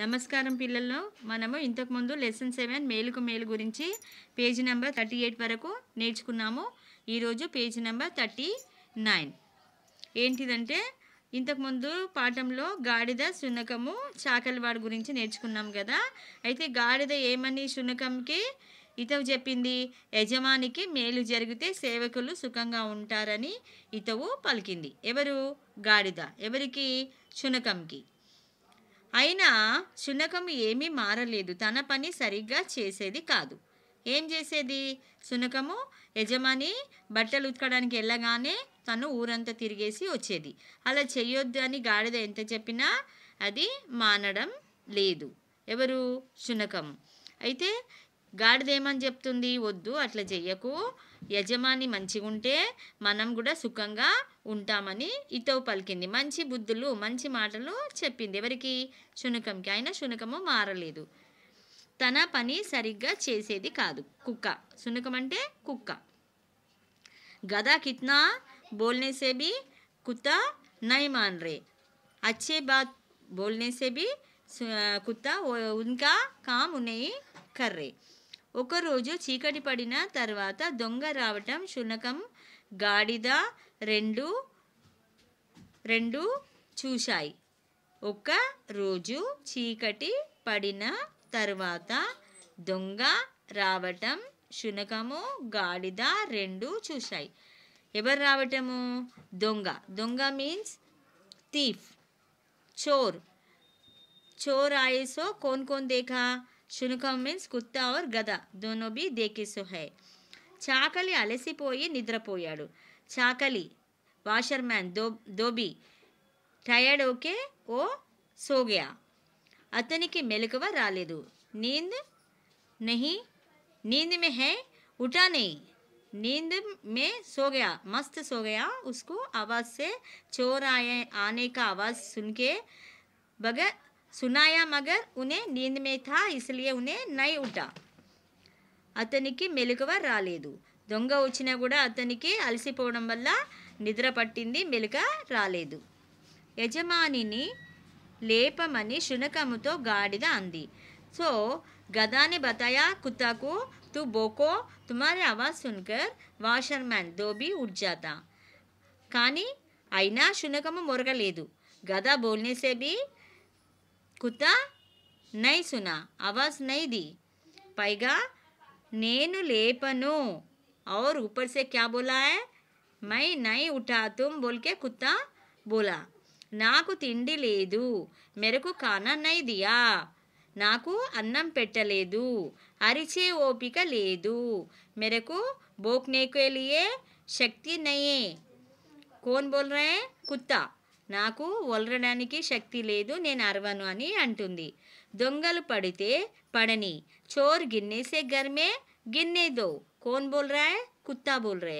నమస్కారం పిల్లల్లో మనము ఇంతకుముందు లెసన్ సెవెన్ మేలుకు మేలు గురించి పేజ్ నెంబర్ థర్టీ ఎయిట్ వరకు నేర్చుకున్నాము ఈరోజు పేజ్ నెంబర్ థర్టీ నైన్ ఏంటిదంటే ఇంతకుముందు పాఠంలో గాడిద శునకము చాకలవాడు గురించి నేర్చుకున్నాం కదా అయితే గాడిద ఏమని శునకంకి ఇతవు చెప్పింది యజమానికి మేలు జరిగితే సేవకులు సుఖంగా ఉంటారని ఇతవు పలికింది ఎవరు గాడిద ఎవరికి శునకంకి అయినా శునకము ఏమీ మారలేదు తన పని సరిగ్గా చేసేది కాదు ఏం చేసేది శునకము యజమాని బట్టలు ఉతకడానికి వెళ్ళగానే తను ఊరంతా తిరిగేసి వచ్చేది అలా చేయొద్దు అని గాడిద ఎంత చెప్పినా అది మానడం లేదు ఎవరు శునకం అయితే గాడిద ఏమని చెప్తుంది వద్దు అట్లా చెయ్యకు యజమాని మంచిగుంటే మనం కూడా సుఖంగా ఉంటామని ఇతో పలికింది మంచి బుద్ధులు మంచి మాటలు చెప్పింది ఎవరికి శునకంకి అయినా శునకము మారలేదు తన పని సరిగ్గా చేసేది కాదు కుక్క శునకం అంటే కుక్క గదా కిత్నా బోల్నేసేబి కుత్త నైమాన్ రే అచ్చే బాత్ బోల్నేసేబి కుత్త ఇంకా కామునే కర్రే ఒకరోజు చీకటి పడిన తర్వాత దొంగ రావటం శునకం గాడిద రెండు రెండు చూశాయి ఒక రోజు చీకటి పడిన తర్వాత దొంగ రావటం శునకము గాడిద రెండు చూశాయి ఎవరు రావటము దొంగ దొంగ మీన్స్ తీఫ్ చోర్ చోర్ ఆయేసో కోన్ కోన్ దేఖా శునకం మీన్స్ కుత్త ఆర్ గద దోనో బి దేకిసు హై చాకలి అలసిపోయి నిద్రపోయాడు చాకలి వాషర్ మ్యాన్ దో దోబి టయర్డ్ ఓకే ఓ సోగయా అతనికి మెలకువ రాలేదు నీంద్ నహి నీంద్ మే హై ఉఠా నహి नींद में सो गया मस्त सो गया उसको आवाज़ से चोर आए आने का आवाज़ सुन के बगैर సునాయా మగర్ ఉనే నీంద్ మేథా థా ఉనే నై ఉటా అతనికి మెలకువ రాలేదు దొంగ వచ్చినా కూడా అతనికి అలసిపోవడం వల్ల నిద్ర పట్టింది మెలుక రాలేదు యజమానిని లేపమని శునకముతో గాడిద అంది సో గదాని బతాయా కుత్తాకు తు బోకో తుమారి ఆవాజ్ సున్కర్ వాషర్ మ్యాన్ దోబి ఉడ్జాతా కానీ అయినా శునకము మొరగలేదు గదా బోల్నేసే కుత నై సునా ఆవాజ్ నై दी పైగా నేను లేపను और ऊपर से क्या बोला है मैं नहीं उठा तुम बोल के कुत्ता बोला నాకు తిండి లేదు మెరకు కాన నై దియా నాకు అన్నం పెట్టలేదు అరిచే ఓపిక లేదు మెరకు భోక్నేకే లియే శక్తి నయే कौन बोल रहे हैं कुत्ता నాకు వలరడానికి శక్తి లేదు నేను అరవను అని అంటుంది దొంగలు పడితే పడని చోర్ గిన్నేసే గర్మే గిన్నేదో కోన్ బోల్రాయ్ కుత్తా బోల్రే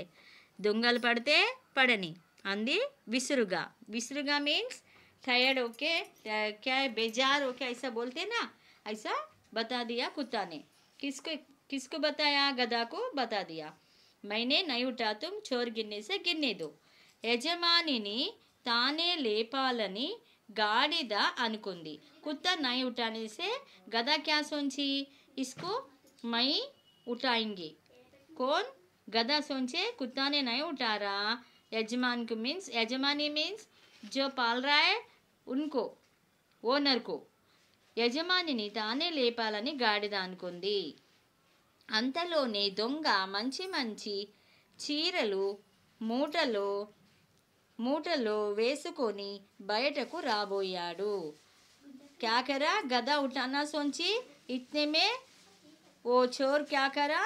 దొంగలు పడితే పడని అంది విసురుగా విసురుగా మీన్స్ టైర్డ్ ఓకే క్యా బేజార్ ఓకే ఐసా బోల్తే నా ఐసా బతా దియా కుత్తానే కిస్కు కిస్కు బతాయా గదాకు బతా దియా మైనే నై చోర్ గిన్నేసే గిన్నేదో దో యజమానిని తానే లేపాలని గాడిద అనుకుంది కుత్త నై ఉటానేసే గదా క్యాసోంచి ఇసుకు మై ఉటాయింగి కోన్ గదా సోంచే కుత్తానే నై ఉటారా యజమాన్కు మీన్స్ యజమాని మీన్స్ జో పాల్రాయ్ ఉన్కో ఓనర్కు యజమానిని తానే లేపాలని గాడిద అనుకుంది అంతలోనే దొంగ మంచి మంచి చీరలు మూటలో మూటలో వేసుకొని బయటకు రాబోయాడు క్యాకరా గద ఉఠానా సోంచి ఇట్నేమే ఓ చోర్ క్యాకరా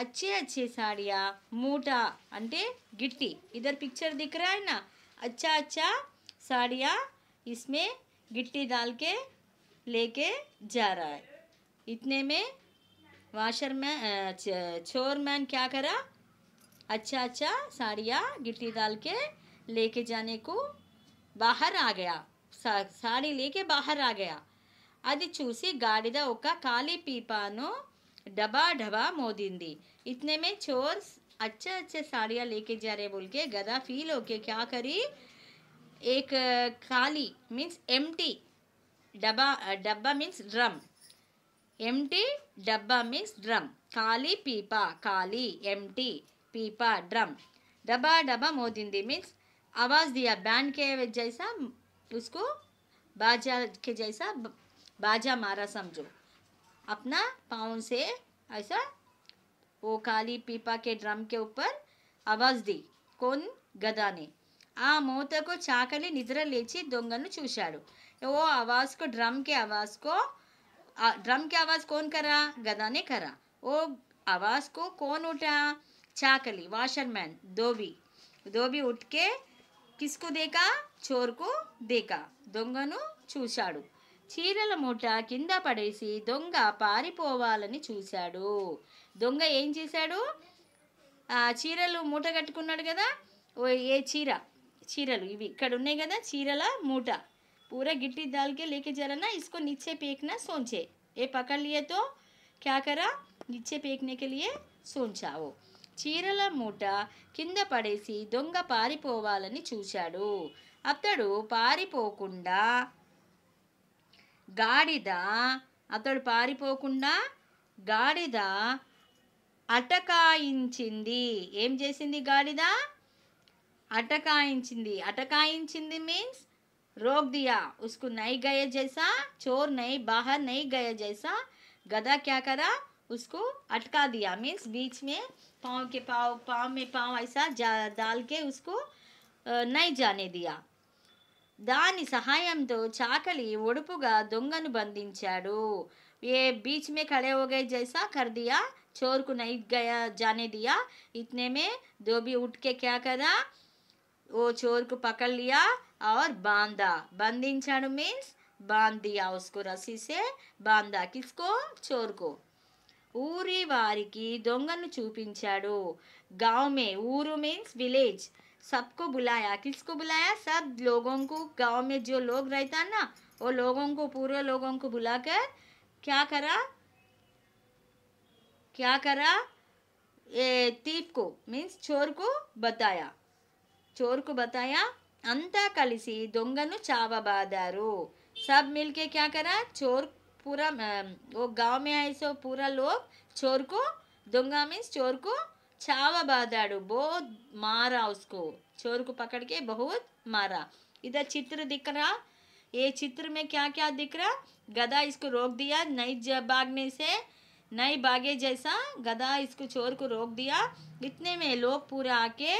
अच्छे अच्छे साड़ियाँ मोटा अंटे गिट्टी इधर पिक्चर दिख रहा है ना अच्छा अच्छा साड़ियाँ इसमें गिट्टी डाल के लेके जा रहा है इतने में वाशर में चोर मैन क्या करा अच्छा गिट्टी डाल के लेके जाने को बाहर आ गया सा साड़ी लेके बाहर आ गया अभी चूसी गाड़ीदा खाली पीपा डबा डबा मोदी इतने में चोर अच्छे अच्छे साड़ियाँ लेके जा रहे बोल के गदा फील होके क्या करी एक खाली मीन्स टी डबा डब्बा मीन्स ड्रम टी डब्बा मीन्स ड्रम खाली पीपा खाली टी पीपा ड्रम डबा डबा मोदी मीन्स आवाज़ दिया बैंड के जैसा उसको बाजा के जैसा बाजा मारा समझो अपना पाँव से ऐसा वो काली पीपा के ड्रम के ऊपर आवाज़ दी कौन गदा ने आ मूत को चाकली निद्र అని ఆ चूसा वो आवाज़ को ड्रम के आवाज़ को ड्रम के आवाज़ कौन करा गदा ने करा वो आवाज को कौन उठा चाकली वाशरमैन धोबी धोबी उठ के కిస్కు దేకా చోర్కు దేకా దొంగను చూశాడు చీరల మూట కింద పడేసి దొంగ పారిపోవాలని చూశాడు దొంగ ఏం చేశాడు ఆ చీరలు మూట కట్టుకున్నాడు కదా ఓ ఏ చీర చీరలు ఇవి ఇక్కడ ఉన్నాయి కదా చీరల మూట పూర గిట్టి దాల్కే లేకే జరన ఇసుకు నిచ్చే పేకిన సోంచే ఏ పకలియతో లియే నిచ్చే పేకనే కే సోంచావో చీరల మూట కింద పడేసి దొంగ పారిపోవాలని చూశాడు అతడు పారిపోకుండా గాడిద అతడు పారిపోకుండా గాడిద అటకాయించింది ఏం చేసింది గాడిద అటకాయించింది అటకాయించింది మీన్స్ రోగ్ దియా ఉస్కు నై గయ జైసా చోర్ నై బాహర్ నై గయ జైసా గదా క్యాకరా उसको अटका दिया मीन्स बीच में पाँव के पाँव पाँव में पाँव ऐसा जा डाल के उसको नहीं जाने दिया దాని సహాయంతో చాకలి ఒడుపుగా దొంగను బంధించాడు ఏ బీచ్ మే ఖడే హో గయే జైసా కర్ దియా చోర్ కు నహీ గయా జానే దియా ఇతనే మే దోబీ उठ के క్యా करा ఓ चोर को पकड़ लिया और बांधा बंधिंचाड़ मीन्स बांध दिया उसको रस्सी से बांधा किसको चोर को ఊరి వారికి దొంగను చూపించాడు గావ్మే ఊరు మీన్స్ విలేజ్ सबको बुलाया किसको बुलाया सब लोगों को गांव में जो लोग रहता ना वो लोगों को पूरे लोगों को बुलाकर क्या करा क्या करा ये तीप को मीन्स चोर को बताया चोर को बताया अंत కలిసి దొంగను చావబాదారు सब मिलके क्या करा चोर पूरा वो गांव में आए सो पूरा लोग चोर को दंगा मीन्स चोर को छावा बाधाड़ू बहुत मारा उसको चोर को पकड़ के बहुत मारा इधर चित्र दिख रहा ये चित्र में क्या क्या दिख रहा गधा इसको रोक दिया नई भागने से नई भागे जैसा गधा इसको चोर को रोक दिया इतने में लोग पूरा आके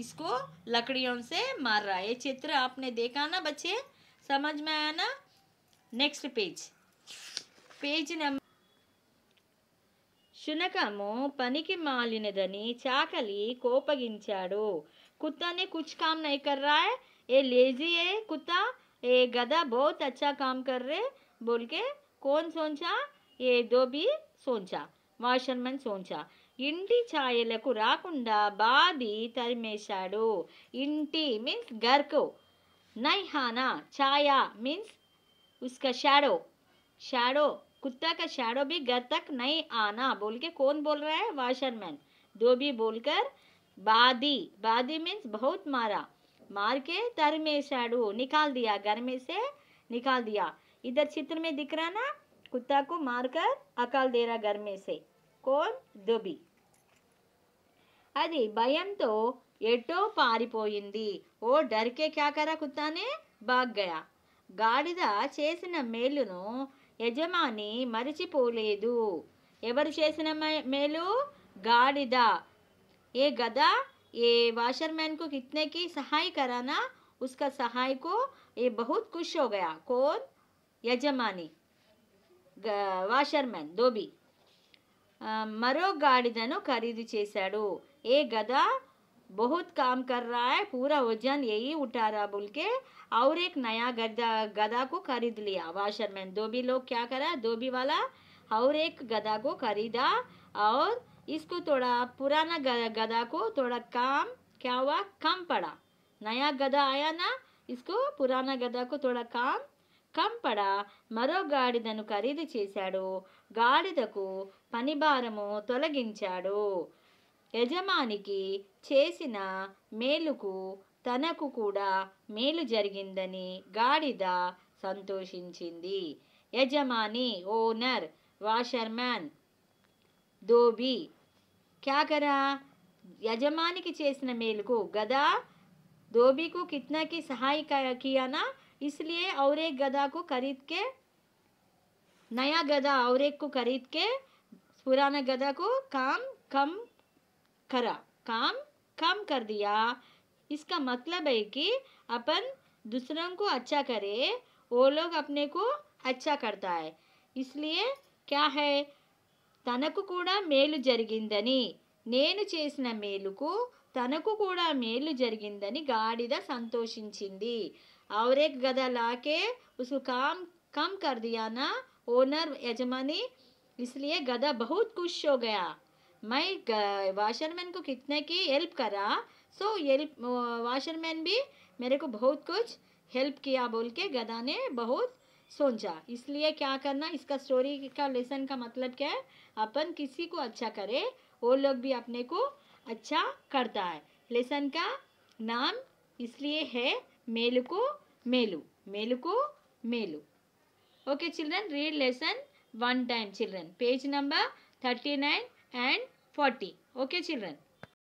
इसको लकड़ियों से मार रहा है ये चित्र आपने देखा ना बच्चे समझ में आया ना नेक्स्ट पेज పేజీ నెంబర్ శునకము పనికి మాలినదని చాకలి కోపగించాడు కుత్తాని కుచ్ కామ్ నైకర్రాయ్ ఏ లేజీ ఏ కుత్త ఏ గదా బోత్ అచ్చా కామ్ కర్రే బోల్కే కోన్ సోంచా ఏ దోబి సోంచా వాషర్మన్ సోంచా ఇంటి ఛాయలకు రాకుండా బాది తరిమేశాడు ఇంటి మీన్స్ గర్కు నైహానా ఛాయా మీన్స్ ఉస్క షాడో షాడో कुत्ता का शैडो भी घर तक नहीं आना बोल के कौन बोल रहा है वाशरमैन धोबी बोलकर बादी बादी मीन्स बहुत मारा मार के तर में शैडो निकाल दिया घर में से निकाल दिया इधर चित्र में दिख रहा ना कुत्ता को मारकर अकाल दे रहा घर में से कौन धोबी అది భయంతో ఎటో పారిపోయింది ఓ డర్కే క్యాకరా కుత్తానే బాగ్గయా గాడిద చేసిన మేలును యజమాని మరిచిపోలేదు ఎవరు చేసిన మేలు గాడిద ఏ గదా ఏ वाशरमैन को कितने की सहाय कराना उसका सहाय को ये बहुत యజమాని వాషర్మెన్ దోబి మరో గాడిదను ఖరీదు చేశాడు ఏ గద बहुत काम कर रहा है पूरा वजन यही उठा रहा बोल के और एक नया गदा गदा को खरीद लिया वाशर मैन धोबी लोग क्या करा धोबी वाला और एक गदा को खरीदा और इसको थोड़ा पुराना गदा को थोड़ा काम क्या हुआ कम पड़ा नया गदा आया ना इसको पुराना गदा పురాణ గదకు తోడ కాం కంపడ మరో గాడిదను ఖరీదు చేశాడు గాడిదకు పనిభారము తొలగించాడు యజమానికి చేసిన మేలుకు తనకు కూడా మేలు జరిగిందని గాడిద సంతోషించింది యజమాని ఓనర్ వాషర్మ్యాన్ దోబి క్యాకరా యజమానికి చేసిన మేలుకు గదా धोबी కిత్నాకి సహాయ కియానా ఇస్లియే ఔరేక్ గదాకు ఖరీద్కే నయా గదా ఔరేక్కు ఖరీద్కే పురాణ గదాకు కామ్ కమ్ करा काम कम कर दिया इसका मतलब है कि अपन दूसरों को अच्छा करे वो लोग अपने को अच्छा करता है इसलिए क्या है తనకు కూడా మేలు జరిగిందని నేను చేసిన మేలుకు తనకు కూడా మేలు జరిగిందని గాడిద సంతోషించింది ఔరేక్ గద లాకే ఉసు కామ్ కమ్ కర్ దియానా ఓనర్ యజమాని ఇస్లియే గద బహుత్ ఖుష్ హో గయా मैं वाशरमैन को कितने की हेल्प करा सो हेल्प वाशरमैन भी मेरे को बहुत कुछ हेल्प किया बोल के गधा ने बहुत सोचा इसलिए क्या करना इसका स्टोरी का लेसन का मतलब क्या है अपन किसी को अच्छा करे वो लोग भी अपने को अच्छा करता है लेसन का नाम इसलिए है मेल को मेलू मेल को मेलू okay children read lesson one time time page number thirty nine and 40 okay children